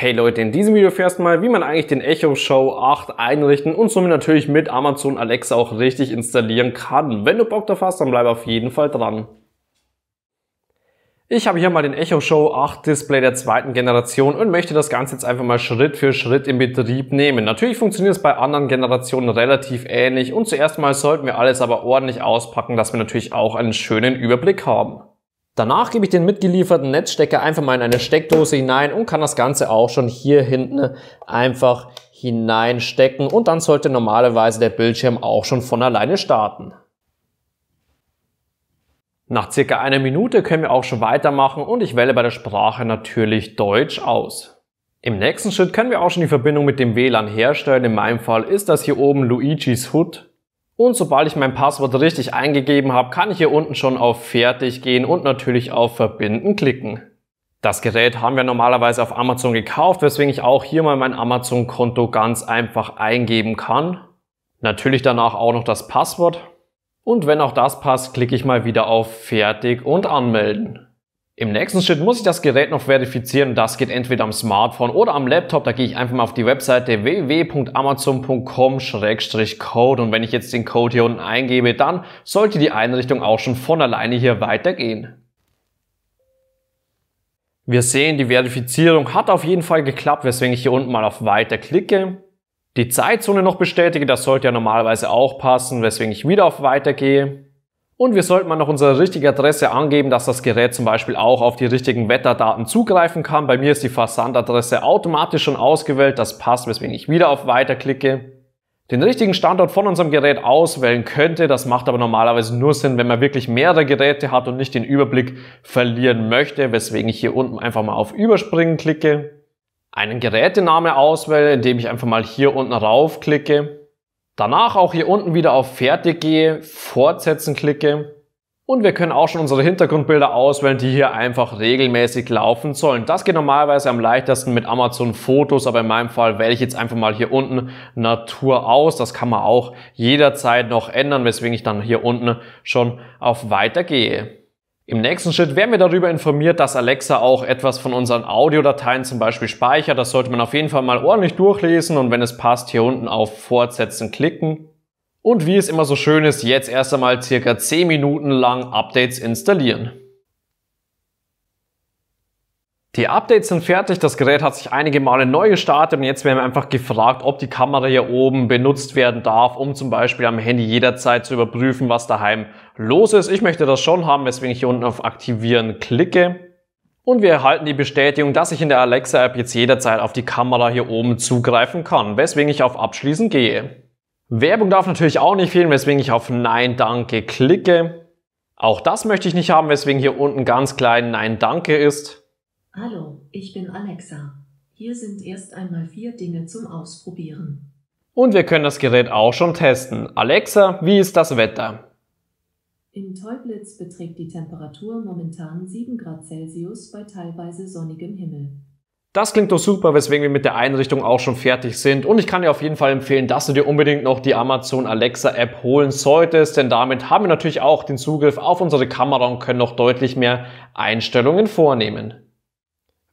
Hey Leute, in diesem Video fährst du mal, wie man eigentlich den Echo Show 8 einrichten und somit natürlich mit Amazon Alexa auch richtig installieren kann. Wenn du Bock drauf hast, dann bleib auf jeden Fall dran. Ich habe hier mal den Echo Show 8 Display der zweiten Generation und möchte das Ganze jetzt einfach mal Schritt für Schritt in Betrieb nehmen. Natürlich funktioniert es bei anderen Generationen relativ ähnlich und zuerst mal sollten wir alles aber ordentlich auspacken, dass wir natürlich auch einen schönen Überblick haben. Danach gebe ich den mitgelieferten Netzstecker einfach mal in eine Steckdose hinein und kann das Ganze auch schon hier hinten einfach hineinstecken und dann sollte normalerweise der Bildschirm auch schon von alleine starten. Nach circa einer Minute können wir auch schon weitermachen und ich wähle bei der Sprache natürlich Deutsch aus. Im nächsten Schritt können wir auch schon die Verbindung mit dem WLAN herstellen. In meinem Fall ist das hier oben Luigi's Hood. Und sobald ich mein Passwort richtig eingegeben habe, kann ich hier unten schon auf Fertig gehen und natürlich auf Verbinden klicken. Das Gerät haben wir normalerweise auf Amazon gekauft, weswegen ich auch hier mal mein Amazon-Konto ganz einfach eingeben kann. Natürlich danach auch noch das Passwort. Und wenn auch das passt, klicke ich mal wieder auf Fertig und Anmelden. Im nächsten Schritt muss ich das Gerät noch verifizieren. Das geht entweder am Smartphone oder am Laptop. Da gehe ich einfach mal auf die Webseite www.amazon.com-code und wenn ich jetzt den Code hier unten eingebe, dann sollte die Einrichtung auch schon von alleine hier weitergehen. Wir sehen, die Verifizierung hat auf jeden Fall geklappt, weswegen ich hier unten mal auf Weiter klicke. Die Zeitzone noch bestätige, das sollte ja normalerweise auch passen, weswegen ich wieder auf Weiter gehe. Und wir sollten mal noch unsere richtige Adresse angeben, dass das Gerät zum Beispiel auch auf die richtigen Wetterdaten zugreifen kann. Bei mir ist die Versandadresse automatisch schon ausgewählt, das passt, weswegen ich wieder auf Weiter klicke den richtigen Standort von unserem Gerät auswählen könnte. Das macht aber normalerweise nur Sinn, wenn man wirklich mehrere Geräte hat und nicht den Überblick verlieren möchte, weswegen ich hier unten einfach mal auf Überspringen klicke, einen Gerätename auswähle, indem ich einfach mal hier unten raufklicke Danach auch hier unten wieder auf Fertig gehe, Fortsetzen klicke und wir können auch schon unsere Hintergrundbilder auswählen, die hier einfach regelmäßig laufen sollen. Das geht normalerweise am leichtesten mit Amazon Fotos, aber in meinem Fall wähle ich jetzt einfach mal hier unten Natur aus. Das kann man auch jederzeit noch ändern, weswegen ich dann hier unten schon auf Weiter gehe. Im nächsten Schritt werden wir darüber informiert, dass Alexa auch etwas von unseren Audiodateien zum Beispiel speichert. Das sollte man auf jeden Fall mal ordentlich durchlesen und wenn es passt, hier unten auf Fortsetzen klicken. Und wie es immer so schön ist, jetzt erst einmal circa 10 Minuten lang Updates installieren. Die Updates sind fertig, das Gerät hat sich einige Male neu gestartet und jetzt werden wir einfach gefragt, ob die Kamera hier oben benutzt werden darf, um zum Beispiel am Handy jederzeit zu überprüfen, was daheim los ist. Ich möchte das schon haben, weswegen ich hier unten auf Aktivieren klicke. Und wir erhalten die Bestätigung, dass ich in der Alexa-App jetzt jederzeit auf die Kamera hier oben zugreifen kann, weswegen ich auf Abschließen gehe. Werbung darf natürlich auch nicht fehlen, weswegen ich auf Nein, danke klicke. Auch das möchte ich nicht haben, weswegen hier unten ganz klein Nein, danke ist. Hallo, ich bin Alexa. Hier sind erst einmal vier Dinge zum Ausprobieren. Und wir können das Gerät auch schon testen. Alexa, wie ist das Wetter? In Teublitz beträgt die Temperatur momentan 7 Grad Celsius bei teilweise sonnigem Himmel. Das klingt doch super, weswegen wir mit der Einrichtung auch schon fertig sind. Und ich kann dir auf jeden Fall empfehlen, dass du dir unbedingt noch die Amazon Alexa App holen solltest, denn damit haben wir natürlich auch den Zugriff auf unsere Kamera und können noch deutlich mehr Einstellungen vornehmen.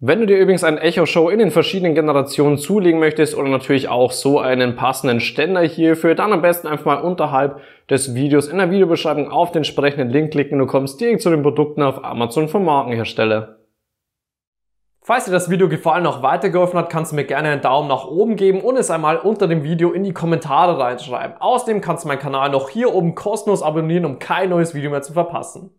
Wenn du dir übrigens einen Echo Show in den verschiedenen Generationen zulegen möchtest oder natürlich auch so einen passenden Ständer hierfür, dann am besten einfach mal unterhalb des Videos in der Videobeschreibung auf den entsprechenden Link klicken und du kommst direkt zu den Produkten auf Amazon vom Markenhersteller. Falls dir das Video gefallen und auch weitergeholfen hat, kannst du mir gerne einen Daumen nach oben geben und es einmal unter dem Video in die Kommentare reinschreiben. Außerdem kannst du meinen Kanal noch hier oben kostenlos abonnieren, um kein neues Video mehr zu verpassen.